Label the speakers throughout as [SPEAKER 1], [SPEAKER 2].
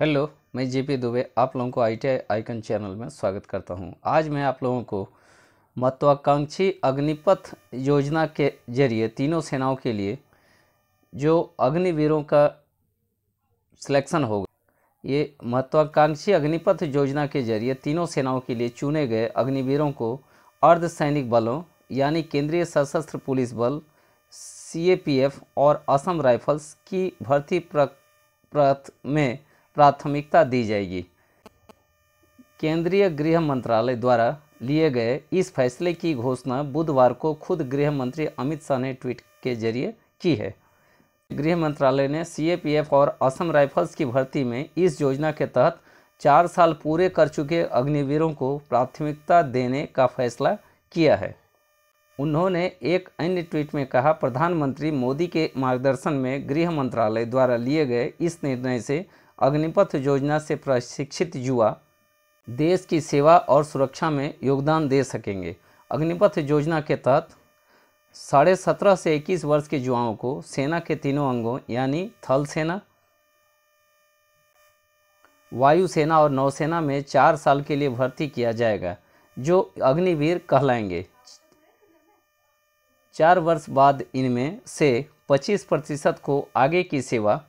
[SPEAKER 1] hello मैं JP Dubey आप लोगों को आईटीआई आइकन चैनल में स्वागत करता हूं आज मैं आप लोगों को महत्वाकांक्षी अग्निपथ योजना के जरिए तीनों सेनाओं के लिए जो अग्निवीरों का सिलेक्शन होगा ये महत्वाकांक्षी अग्निपथ योजना के जरिए तीनों सेनाओं के लिए चुने गए अग्निवीरों को अर्धसैनिक बलों यानी केंद्रीय सशस्त्र पुलिस बल सी और असम राइफल्स की भर्ती प्रथ में प्राथमिकता दी जाएगी केंद्रीय गृह मंत्रालय द्वारा लिए गए इस फैसले की घोषणा बुधवार को खुद गृह मंत्री अमित शाह ने ट्वीट के जरिए की है गृह मंत्रालय ने सीएपीएफ और असम राइफल्स की भर्ती में इस योजना के तहत चार साल पूरे कर चुके अग्निवीरों को प्राथमिकता देने का फैसला किया है उन्होंने एक अन्य ट्वीट में कहा प्रधानमंत्री मोदी के मार्गदर्शन में गृह मंत्रालय द्वारा लिए गए इस निर्णय से अग्निपथ योजना से प्रशिक्षित युवा देश की सेवा और सुरक्षा में योगदान दे सकेंगे अग्निपथ योजना के तहत साढ़े सत्रह से इक्कीस वर्ष के युवाओं को सेना के तीनों अंगों यानी थल सेना वायुसेना और नौसेना में चार साल के लिए भर्ती किया जाएगा जो अग्निवीर कहलाएंगे चार वर्ष बाद इनमें से 25 प्रतिशत को आगे की सेवा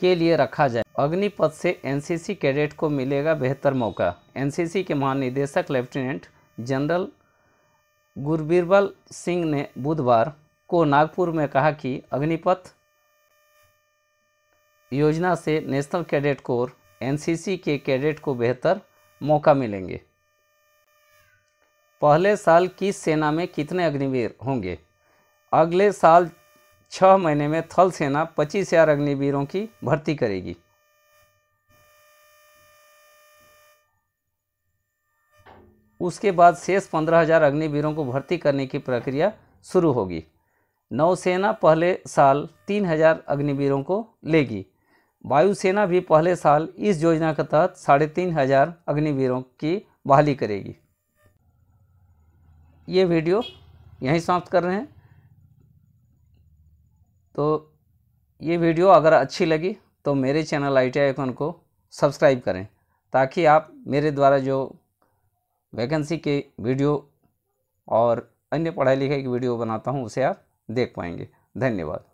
[SPEAKER 1] के लिए रखा जाए अग्निपथ से एनसीसी कैडेट को मिलेगा बेहतर मौका एनसीसी के महानिदेशक लेफ्टिनेंट जनरल गुरबीरबल सिंह ने बुधवार को नागपुर में कहा कि अग्निपथ योजना से नेशनल कैडेट कोर एनसीसी के कैडेट को बेहतर मौका मिलेंगे पहले साल किस सेना में कितने अग्निवीर होंगे अगले साल छह महीने में थल सेना पच्चीस हज़ार अग्निवीरों की भर्ती करेगी उसके बाद शेष पंद्रह हज़ार अग्निवीरों को भर्ती करने की प्रक्रिया शुरू होगी नौसेना पहले साल तीन हज़ार अग्निवीरों को लेगी वायुसेना भी पहले साल इस योजना के तहत साढ़े तीन हज़ार अग्निवीरों की बहाली करेगी ये वीडियो यहीं समाप्त कर रहे हैं तो ये वीडियो अगर अच्छी लगी तो मेरे चैनल आई टी आईकॉन को सब्सक्राइब करें ताकि आप मेरे द्वारा जो वैकेंसी के वीडियो और अन्य पढ़ाई लिखाई की वीडियो बनाता हूँ उसे आप देख पाएंगे धन्यवाद